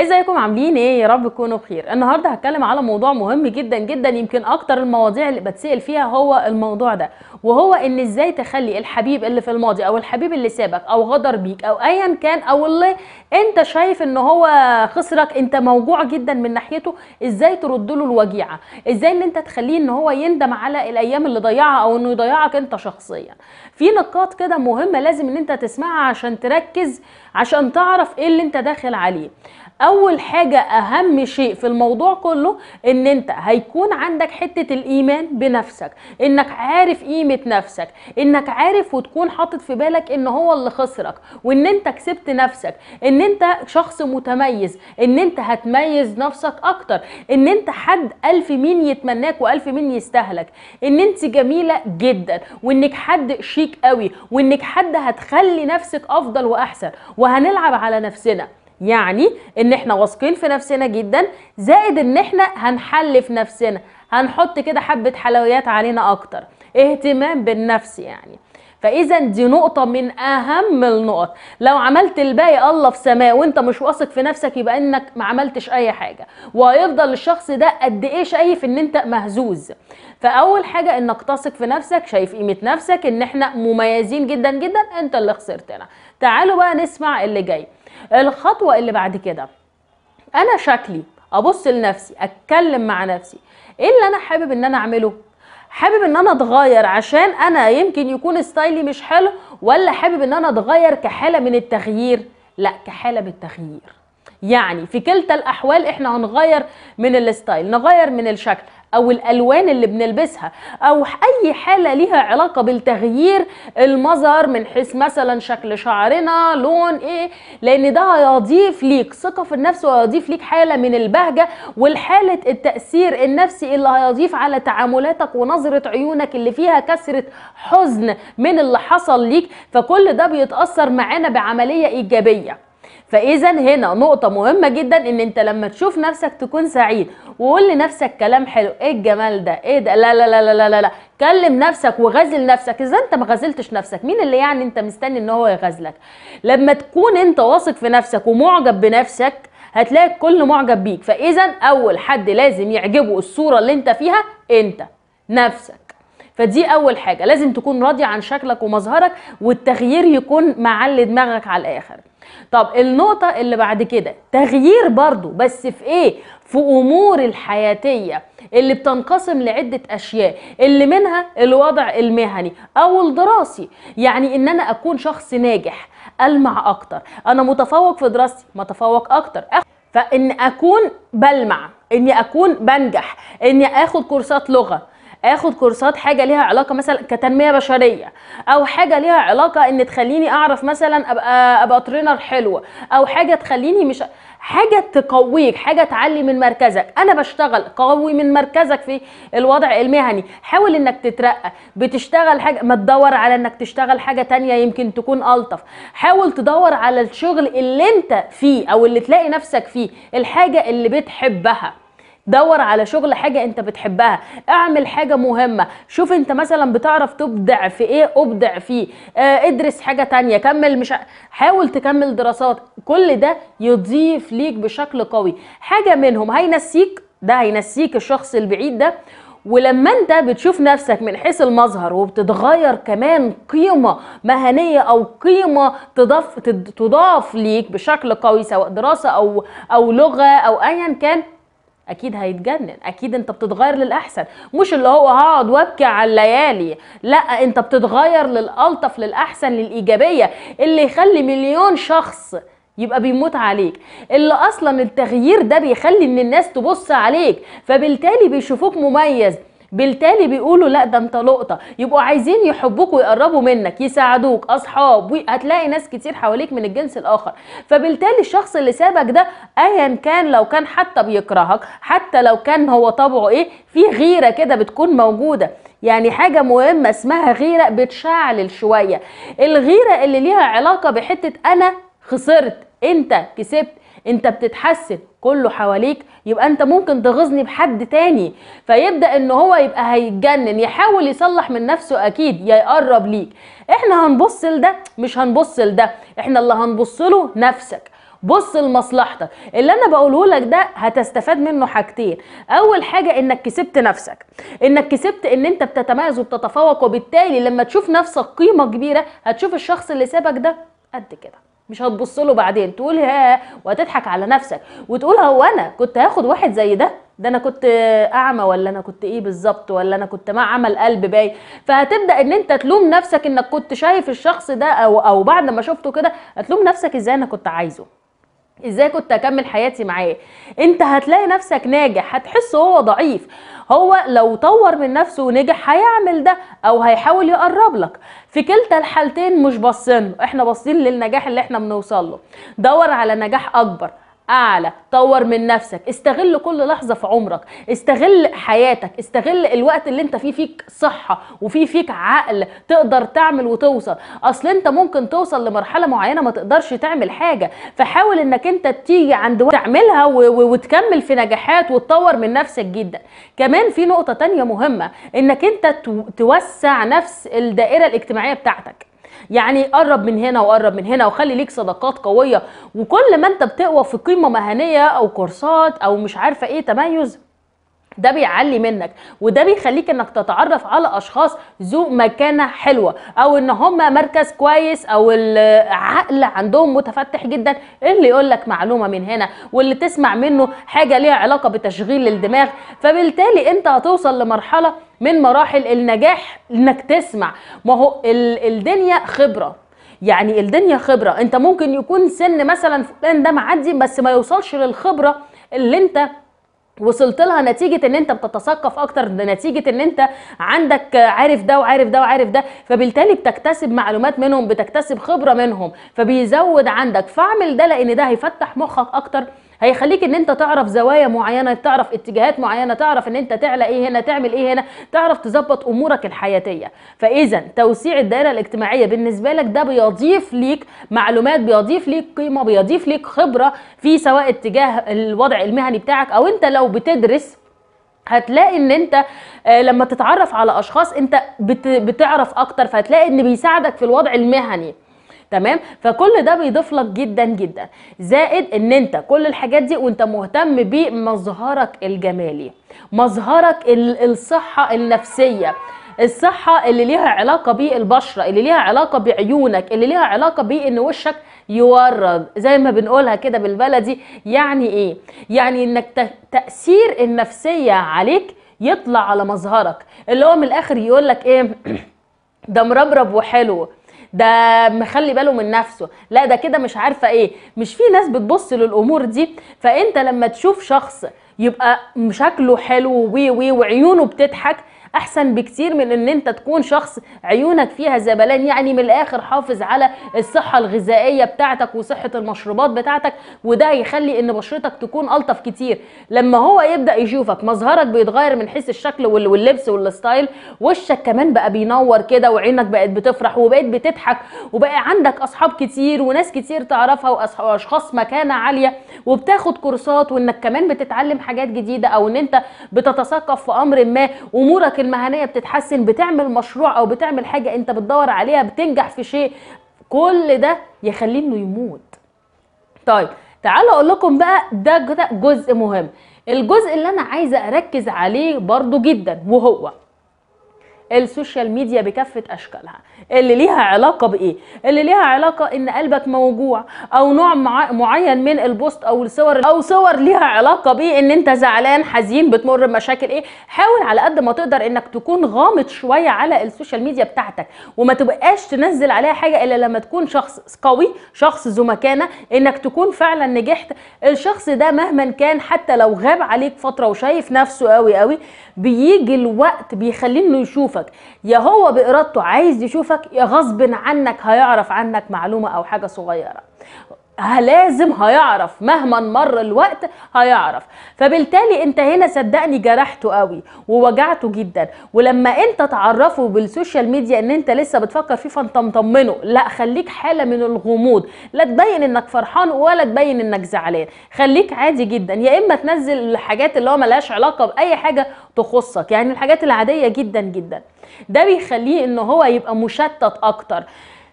ازيكم عاملين ايه يا رب تكونوا بخير النهارده هتكلم على موضوع مهم جدا جدا يمكن اكتر المواضيع اللي بتسال فيها هو الموضوع ده وهو ان ازاي تخلي الحبيب اللي في الماضي او الحبيب اللي سابك او غدر بيك او ايا كان او اللي انت شايف ان هو خسرك انت موجوع جدا من ناحيته ازاي ترد له الوجيعه ازاي ان انت تخليه ان هو يندم على الايام اللي ضيعها او انه يضيعك انت شخصيا في نقاط كده مهمه لازم ان انت تسمعها عشان تركز عشان تعرف ايه اللي انت داخل عليه اول حاجه اهم شيء في الموضوع كله ان انت هيكون عندك حته الايمان بنفسك انك عارف قيمه نفسك انك عارف وتكون حاطط في بالك ان هو اللي خسرك وان انت كسبت نفسك ان انت شخص متميز ان انت هتميز نفسك اكتر ان انت حد الف مين يتمناك والف مين يستهلك ان انت جميله جدا وانك حد شيك قوي وانك حد هتخلي نفسك افضل واحسن وهنلعب على نفسنا يعني ان احنا واثقين في نفسنا جدا زائد ان احنا هنحلف نفسنا هنحط كده حبه حلويات علينا اكتر اهتمام بالنفس يعني فاذا دي نقطه من اهم النقط لو عملت الباقي الله في سماه وانت مش واثق في نفسك يبقى انك ما عملتش اي حاجه وهيفضل الشخص ده قد ايه شايف ان انت مهزوز فاول حاجه انك تثق في نفسك شايف قيمه نفسك ان احنا مميزين جدا جدا انت اللي خسرتنا تعالوا بقى نسمع اللي جاي الخطوه اللي بعد كده انا شكلي ابص لنفسي اتكلم مع نفسي ايه اللي انا حابب ان انا اعمله حابب ان انا اتغير عشان انا يمكن يكون ستايلي مش حلو ولا حابب ان انا اتغير كحاله من التغيير لا كحاله بالتغيير يعني في كلتا الاحوال احنا هنغير من الستايل نغير من الشكل او الالوان اللي بنلبسها او اي حاله ليها علاقه بالتغيير المظهر من حيث مثلا شكل شعرنا لون ايه لان ده هيضيف ليك ثقه في النفس وهيضيف ليك حاله من البهجه والحاله التاثير النفسي اللي هيضيف على تعاملاتك ونظره عيونك اللي فيها كسره حزن من اللي حصل ليك فكل ده بيتاثر معانا بعمليه ايجابيه فاذا هنا نقطه مهمه جدا ان انت لما تشوف نفسك تكون سعيد وقول لنفسك كلام حلو ايه الجمال ده ايه ده لا لا لا لا لا لا كلم نفسك وغزل نفسك اذا انت ما غزلتش نفسك مين اللي يعني انت مستني ان هو يغزلك لما تكون انت واثق في نفسك ومعجب بنفسك هتلاقي الكل معجب بيك فاذا اول حد لازم يعجبه الصوره اللي انت فيها انت نفسك فدي اول حاجه لازم تكون راضي عن شكلك ومظهرك والتغيير يكون معلي دماغك على الاخر طب النقطه اللي بعد كده تغيير برضو بس في ايه في امور الحياتيه اللي بتنقسم لعده اشياء اللي منها الوضع المهني او الدراسي يعني ان انا اكون شخص ناجح المع اكتر انا متفوق في دراستي متفوق اكتر فان اكون بلمع اني اكون بنجح اني اخد كورسات لغه اخد كورسات حاجه ليها علاقه مثلا كتنميه بشريه او حاجه ليها علاقه ان تخليني اعرف مثلا ابقى ابقى ترينر حلوه او حاجه تخليني مش حاجه تقويك حاجه تعلي من مركزك انا بشتغل قوي من مركزك في الوضع المهني حاول انك تترقى بتشتغل حاجه ما تدور على انك تشتغل حاجه تانية يمكن تكون الطف حاول تدور على الشغل اللي انت فيه او اللي تلاقي نفسك فيه الحاجه اللي بتحبها دور على شغل حاجه انت بتحبها اعمل حاجه مهمه شوف انت مثلا بتعرف تبدع في ايه ابدع فيه آه ادرس حاجه تانية كمل مش حاول تكمل دراسات كل ده يضيف ليك بشكل قوي حاجه منهم هينسيك ده هينسيك الشخص البعيد ده ولما انت بتشوف نفسك من حيث المظهر وبتتغير كمان قيمة مهنية او قيمة تضاف تضاف ليك بشكل قوي سواء دراسة او او لغة او ايا كان اكيد هيتجنن اكيد انت بتتغير للاحسن مش اللي هو هقعد وابكي على الليالي لا انت بتتغير للالطف للاحسن للايجابيه اللي يخلي مليون شخص يبقى بيموت عليك اللي اصلا التغيير ده بيخلي ان الناس تبص عليك فبالتالي بيشوفوك مميز بالتالي بيقولوا لا ده انت لقطه يبقوا عايزين يحبوك ويقربوا منك يساعدوك اصحاب هتلاقي ناس كتير حواليك من الجنس الاخر فبالتالي الشخص اللي سابك ده ايا كان لو كان حتى بيكرهك حتى لو كان هو طبعه ايه في غيره كده بتكون موجوده يعني حاجة مهمة اسمها غيرة بتشعلل شوية الغيرة اللي ليها علاقة بحتة أنا خسرت أنت كسبت انت بتتحسن كله حواليك يبقى انت ممكن تغيظني بحد تاني فيبدا ان هو يبقى هيتجنن يحاول يصلح من نفسه اكيد يقرب ليك احنا هنبص لده مش هنبص لده احنا اللي هنبص له نفسك بص لمصلحتك اللي انا بقوله لك ده هتستفاد منه حاجتين اول حاجه انك كسبت نفسك انك كسبت ان انت بتتميز وبتتفوق وبالتالي لما تشوف نفسك قيمه كبيره هتشوف الشخص اللي سابك ده قد كده مش هتبص له بعدين تقول ها وتضحك على نفسك وتقول هو انا كنت هاخد واحد زي ده ده انا كنت اعمى ولا انا كنت ايه بالظبط ولا انا كنت مع عمل قلب باي فهتبدا ان انت تلوم نفسك انك كنت شايف الشخص ده او او بعد ما شفته كده هتلوم نفسك ازاي انا كنت عايزه ازاي كنت اكمل حياتي معاه انت هتلاقي نفسك ناجح هتحس هو ضعيف هو لو طور من نفسه ونجح هيعمل ده او هيحاول يقرب لك في كلتا الحالتين مش باصين احنا باصين للنجاح اللي احنا بنوصل له دور على نجاح اكبر اعلى طور من نفسك استغل كل لحظه في عمرك استغل حياتك استغل الوقت اللي انت فيه فيك صحه وفيه فيك عقل تقدر تعمل وتوصل اصل انت ممكن توصل لمرحله معينه ما تقدرش تعمل حاجه فحاول انك انت تيجي عند تعملها وتكمل في نجاحات وتطور من نفسك جدا كمان في نقطه تانية مهمه انك انت توسع نفس الدائره الاجتماعيه بتاعتك يعني قرب من هنا وقرب من هنا وخلي ليك صداقات قويه وكل ما انت بتقوى في قيمه مهنيه او كورسات او مش عارفه ايه تميز ده بيعلي منك وده بيخليك انك تتعرف على اشخاص ذو مكانه حلوه او ان هم مركز كويس او العقل عندهم متفتح جدا اللي يقول لك معلومه من هنا واللي تسمع منه حاجه ليها علاقه بتشغيل الدماغ فبالتالي انت هتوصل لمرحله من مراحل النجاح انك تسمع ما هو الدنيا خبره يعني الدنيا خبره انت ممكن يكون سن مثلا فلان ده معدي بس ما يوصلش للخبره اللي انت وصلت لها نتيجة ان انت بتتثقف اكتر نتيجة ان انت عندك عارف ده وعارف ده وعارف ده فبالتالي بتكتسب معلومات منهم بتكتسب خبرة منهم فبيزود عندك فاعمل ده لان ده هيفتح مخك اكتر هيخليك ان انت تعرف زوايا معينه تعرف اتجاهات معينه تعرف ان انت تعلى ايه هنا تعمل ايه هنا تعرف تظبط امورك الحياتيه فاذا توسيع الدائره الاجتماعيه بالنسبه لك ده بيضيف ليك معلومات بيضيف ليك قيمه بيضيف ليك خبره في سواء اتجاه الوضع المهني بتاعك او انت لو بتدرس هتلاقي ان انت آه، لما تتعرف على اشخاص انت بتعرف اكتر فهتلاقي ان بيساعدك في الوضع المهني تمام فكل ده بيضيف لك جدا جدا زائد ان انت كل الحاجات دي وانت مهتم بمظهرك الجمالي مظهرك الصحه النفسيه الصحة اللي ليها علاقة بالبشرة اللي ليها علاقة بعيونك اللي ليها علاقة بان وشك يورد زي ما بنقولها كده بالبلدي يعني ايه يعني انك تأثير النفسية عليك يطلع على مظهرك اللي هو من الاخر يقولك ايه ده مربرب وحلو ده مخلي باله من نفسه لا ده كده مش عارفه ايه مش في ناس بتبص للامور دي فانت لما تشوف شخص يبقى شكله حلو وي وي وعيونه بتضحك احسن بكتير من ان انت تكون شخص عيونك فيها زبلان يعني من الاخر حافظ على الصحه الغذائيه بتاعتك وصحه المشروبات بتاعتك وده هيخلي ان بشرتك تكون الطف كتير لما هو يبدا يشوفك مظهرك بيتغير من حيث الشكل واللبس والستايل وشك كمان بقى بينور كده وعينك بقت بتفرح وبقيت بتضحك وبقى عندك اصحاب كتير وناس كتير تعرفها واشخاص مكانه عاليه وبتاخد كورسات وانك كمان بتتعلم حاجات جديده او ان انت بتتثقف في امر ما امورك المهنيه بتتحسن بتعمل مشروع او بتعمل حاجه انت بتدور عليها بتنجح في شيء كل ده يخليه انه يموت طيب تعالوا اقول لكم بقى ده جزء مهم الجزء اللي انا عايزه اركز عليه برضو جدا وهو السوشيال ميديا بكافه اشكالها اللي ليها علاقه بايه اللي ليها علاقه ان قلبك موجوع او نوع معين من البوست او الصور او صور ليها علاقه بإيه؟ ان انت زعلان حزين بتمر بمشاكل ايه حاول على قد ما تقدر انك تكون غامض شويه على السوشيال ميديا بتاعتك وما تبقاش تنزل عليها حاجه الا لما تكون شخص قوي شخص ذو مكانه انك تكون فعلا نجحت الشخص ده مهما كان حتى لو غاب عليك فتره وشايف نفسه قوي قوي بيجي الوقت بيخليه انه يشوفك يشوفك يا هو بإرادته عايز يشوفك يا غصب عنك هيعرف عنك معلومة أو حاجة صغيرة لازم هيعرف مهما مر الوقت هيعرف فبالتالي انت هنا صدقني جرحته قوي ووجعته جدا ولما انت تعرفه بالسوشيال ميديا ان انت لسه بتفكر فيه فانت مطمنه لا خليك حاله من الغموض لا تبين انك فرحان ولا تبين انك زعلان خليك عادي جدا يا اما تنزل الحاجات اللي هو ملهاش علاقه باي حاجه تخصك يعني الحاجات العاديه جدا جدا ده بيخليه ان هو يبقى مشتت اكتر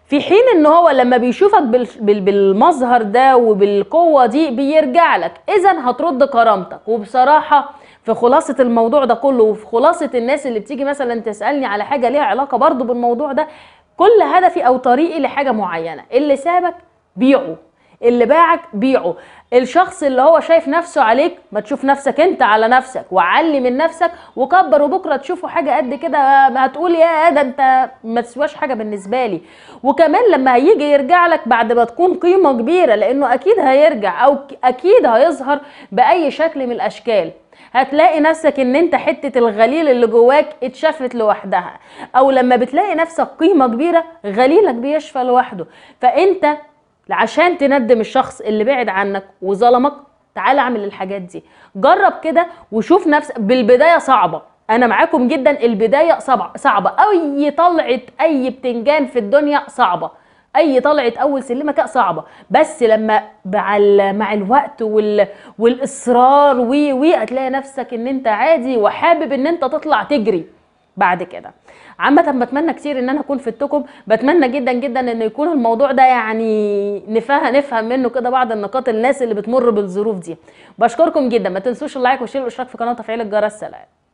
في حين ان هو لما بيشوفك بالمظهر ده وبالقوه دي بيرجع لك اذا هترد كرامتك وبصراحه في خلاصه الموضوع ده كله وفي خلاصه الناس اللي بتيجي مثلا تسالني على حاجه ليها علاقه برضو بالموضوع ده كل هدفي او طريقي لحاجه معينه اللي سابك بيعه اللي باعك بيعه الشخص اللي هو شايف نفسه عليك ما تشوف نفسك انت على نفسك وعلي من نفسك وكبر وبكره تشوفه حاجه قد كده ما هتقول يا ده انت ما تسواش حاجه بالنسبه لي وكمان لما هيجي يرجع لك بعد ما تكون قيمه كبيره لانه اكيد هيرجع او اكيد هيظهر باي شكل من الاشكال هتلاقي نفسك ان انت حتة الغليل اللي جواك اتشفت لوحدها او لما بتلاقي نفسك قيمة كبيرة غليلك بيشفى لوحده فانت عشان تندم الشخص اللي بعد عنك وظلمك تعالى اعمل الحاجات دي جرب كده وشوف نفسك بالبدايه صعبه انا معاكم جدا البدايه صعبه صعبه اي طلعه اي بتنجان في الدنيا صعبه اي طلعه اول سلمه كده صعبه بس لما مع مع الوقت وال والاصرار و هتلاقي نفسك ان انت عادي وحابب ان انت تطلع تجري بعد كده عامة بتمنى كتير ان انا اكون فدتكم بتمنى جدا جدا ان يكون الموضوع ده يعني نفهم نفهم منه كده بعض النقاط الناس اللي بتمر بالظروف دي بشكركم جدا ما تنسوش اللايك وشير الاشتراك في قناه وتفعيل الجرس سلام